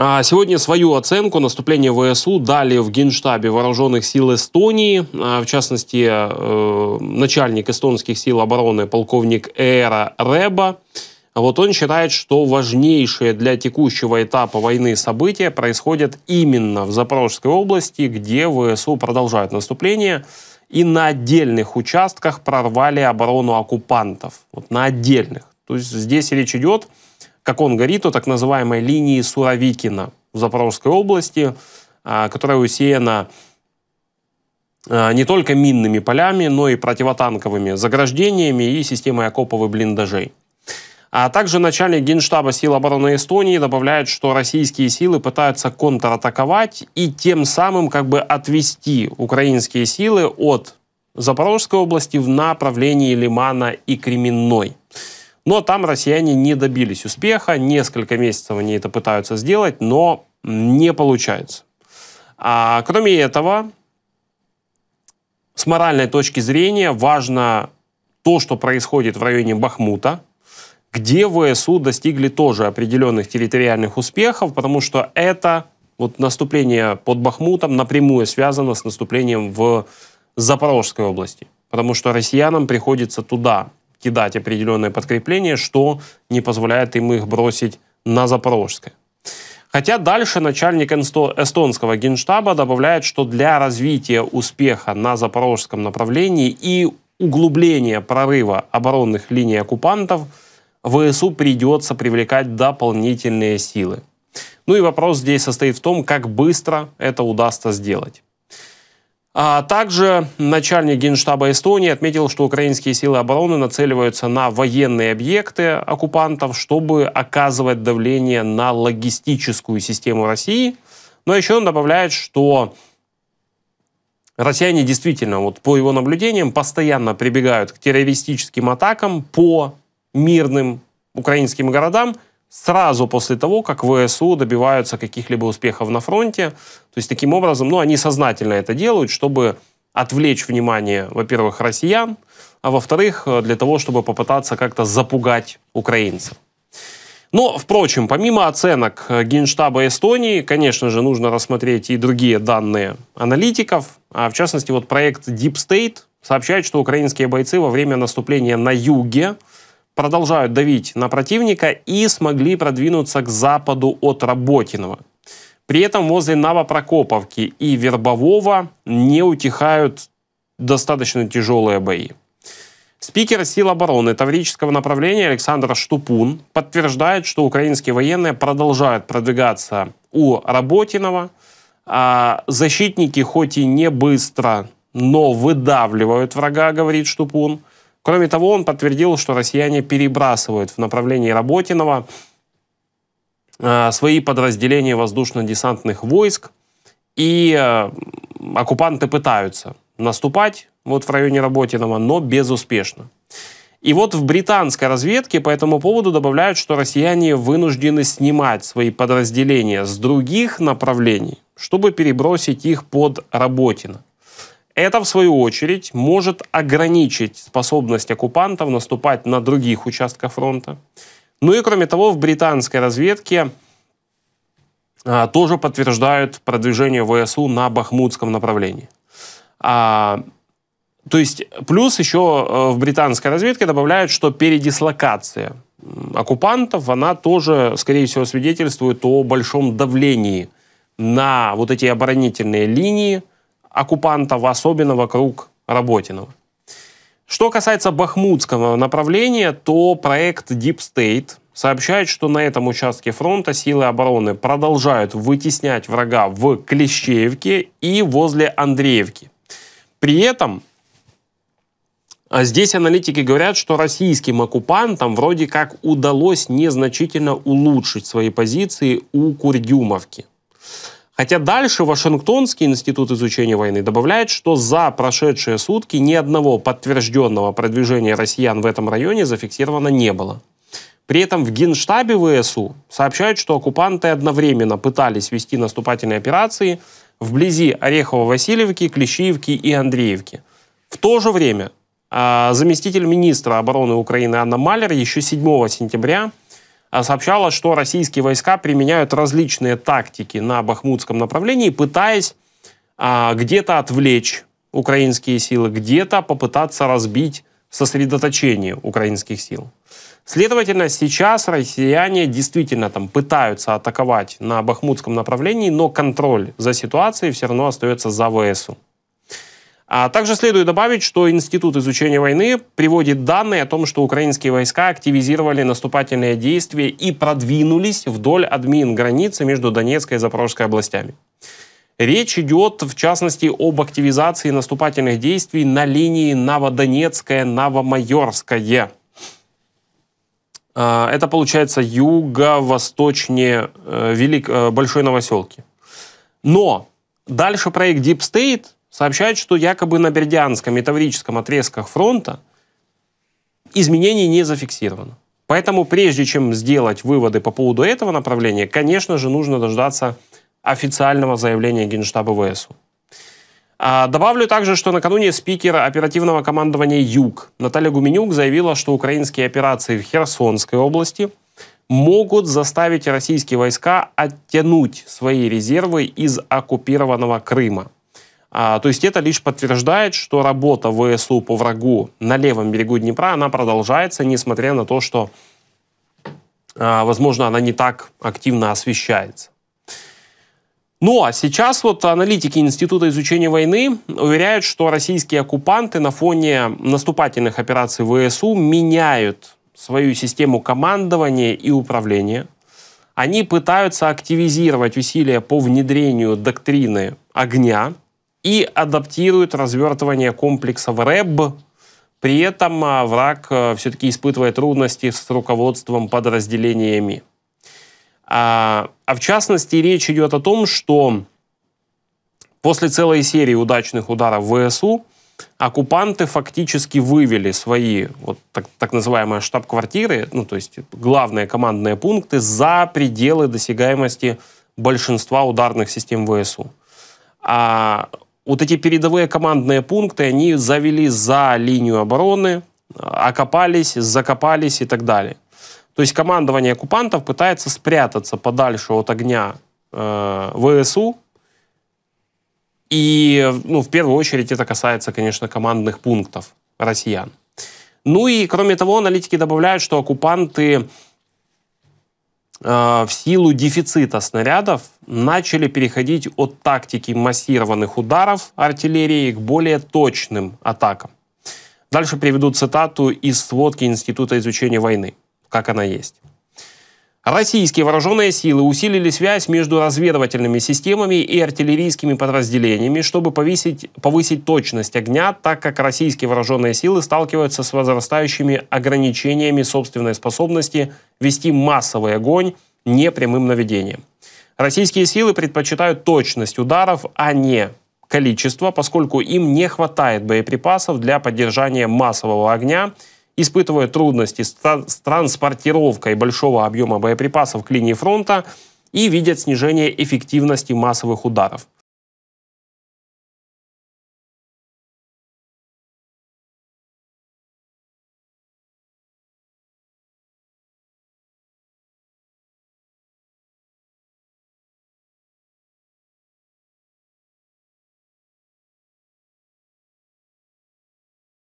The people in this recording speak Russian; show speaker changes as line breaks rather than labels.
А, сегодня свою оценку наступления ВСУ дали в Генштабе Вооруженных сил Эстонии, а, в частности, э, начальник эстонских сил обороны полковник Эра Реба. Вот он считает, что важнейшие для текущего этапа войны события происходят именно в Запорожской области, где ВСУ продолжают наступление и на отдельных участках прорвали оборону оккупантов. Вот на отдельных. То есть здесь речь идет о как он говорит, о так называемой линии Суровикина в Запорожской области, а, которая усеяна а, не только минными полями, но и противотанковыми заграждениями и системой окопов и блиндажей. А также начальник Генштаба сил обороны Эстонии добавляет, что российские силы пытаются контратаковать и тем самым как бы отвести украинские силы от Запорожской области в направлении Лимана и Кременной. Но там россияне не добились успеха. Несколько месяцев они это пытаются сделать, но не получается. А, кроме этого, с моральной точки зрения важно то, что происходит в районе Бахмута, где ВСУ достигли тоже определенных территориальных успехов, потому что это вот наступление под Бахмутом напрямую связано с наступлением в Запорожской области, потому что россиянам приходится туда кидать определенное подкрепление, что не позволяет им их бросить на Запорожское. Хотя дальше начальник эстонского генштаба добавляет, что для развития успеха на запорожском направлении и углубления прорыва оборонных линий оккупантов ВСУ придется привлекать дополнительные силы. Ну и вопрос здесь состоит в том, как быстро это удастся сделать. А также начальник Генштаба Эстонии отметил, что украинские силы обороны нацеливаются на военные объекты оккупантов, чтобы оказывать давление на логистическую систему России. Но еще он добавляет, что россияне действительно, вот по его наблюдениям, постоянно прибегают к террористическим атакам по мирным украинским городам – сразу после того, как ВСУ добиваются каких-либо успехов на фронте. То есть таким образом, ну, они сознательно это делают, чтобы отвлечь внимание, во-первых, россиян, а во-вторых, э, для того, чтобы попытаться как-то запугать украинцев. Но, впрочем, помимо оценок э, Генштаба Эстонии, конечно же, нужно рассмотреть и другие данные аналитиков. А в частности, вот проект Deep State сообщает, что украинские бойцы во время наступления на юге продолжают давить на противника и смогли продвинуться к западу от Работиного. При этом возле Новопрокоповки и Вербового не утихают достаточно тяжелые бои. Спикер сил обороны Таврического направления Александр Штупун подтверждает, что украинские военные продолжают продвигаться у Работинова. А защитники хоть и не быстро, но выдавливают врага, говорит Штупун. Кроме того, он подтвердил, что россияне перебрасывают в направлении Работинова а, свои подразделения воздушно-десантных войск, и а, оккупанты пытаются наступать вот в районе Работинова, но безуспешно. И вот в британской разведке по этому поводу добавляют, что россияне вынуждены снимать свои подразделения с других направлений, чтобы перебросить их под Работино. Это, в свою очередь, может ограничить способность оккупантов наступать на других участках фронта. Ну и, кроме того, в британской разведке а, тоже подтверждают продвижение ВСУ на бахмутском направлении. А, то есть, плюс еще э, в британской разведке добавляют, что передислокация оккупантов, она тоже, скорее всего, свидетельствует о большом давлении на вот эти оборонительные линии оккупантов, особенно вокруг Работинова. Что касается бахмутского направления, то проект Deep State сообщает, что на этом участке фронта силы обороны продолжают вытеснять врага в Клещеевке и возле Андреевки. При этом а, здесь аналитики говорят, что российским оккупантам вроде как удалось незначительно улучшить свои позиции у Курдюмовки. Хотя дальше Вашингтонский институт изучения войны добавляет, что за прошедшие сутки ни одного подтвержденного продвижения россиян в этом районе зафиксировано не было. При этом в Генштабе ВСУ сообщают, что оккупанты одновременно пытались вести наступательные операции вблизи Орехово-Васильевки, Клещиевки и Андреевки. В то же время а, заместитель министра обороны Украины Анна Малер еще 7 сентября – а, сообщала, что российские войска применяют различные тактики на бахмутском направлении, пытаясь а, где-то отвлечь украинские силы, где-то попытаться разбить сосредоточение украинских сил. Следовательно, сейчас россияне действительно там пытаются атаковать на бахмутском направлении, но контроль за ситуацией все равно остается за ВСУ. А также следует добавить, что Институт изучения войны приводит данные о том, что украинские войска активизировали наступательные действия и продвинулись вдоль админ границы между Донецкой и Запорожской областями. Речь идет, в частности, об активизации наступательных действий на линии Новодонецкая-Новомайорская. Это получается юго-восточнее э, Велик... Э, Большой Новоселки. Но дальше проект Deep State – сообщают, что якобы на Бердянском и Таврическом отрезках фронта изменений не зафиксировано. Поэтому прежде чем сделать выводы по поводу этого направления, конечно же, нужно дождаться официального заявления Генштаба ВСУ. А, добавлю также, что накануне спикер оперативного командования «Юг» Наталья Гуменюк заявила, что украинские операции в Херсонской области могут заставить российские войска оттянуть свои резервы из оккупированного Крыма – а, то есть это лишь подтверждает, что работа ВСУ по врагу на левом берегу Днепра, она продолжается, несмотря на то, что, а, возможно, она не так активно освещается. Ну а сейчас вот аналитики Института изучения войны уверяют, что российские оккупанты на фоне наступательных операций ВСУ меняют свою систему командования и управления. Они пытаются активизировать усилия по внедрению доктрины огня, и адаптирует развертывание комплекса в РЭБ. При этом а, враг э, все-таки испытывает трудности с руководством подразделениями. А, а в частности, речь идет о том, что после целой серии удачных ударов ВСУ оккупанты фактически вывели свои вот так, так называемые штаб-квартиры, ну то есть главные командные пункты за пределы досягаемости большинства ударных систем ВСУ. А вот эти передовые командные пункты, они завели за линию обороны, окопались, закопались и так далее. То есть командование оккупантов пытается спрятаться подальше от огня э, ВСУ. И ну, в первую очередь это касается, конечно, командных пунктов россиян. Ну и, кроме того, аналитики добавляют, что оккупанты Э, в силу дефицита снарядов начали переходить от тактики массированных ударов артиллерии к более точным атакам. Дальше приведу цитату из сводки Института изучения войны, как она есть. Российские вооруженные силы усилили связь между разведывательными системами и артиллерийскими подразделениями, чтобы повесить, повысить точность огня, так как российские вооруженные силы сталкиваются с возрастающими ограничениями собственной способности вести массовый огонь непрямым наведением. Российские силы предпочитают точность ударов, а не количество, поскольку им не хватает боеприпасов для поддержания массового огня – испытывая трудности с, транс с транспортировкой большого объема боеприпасов к линии фронта и видят снижение эффективности массовых ударов.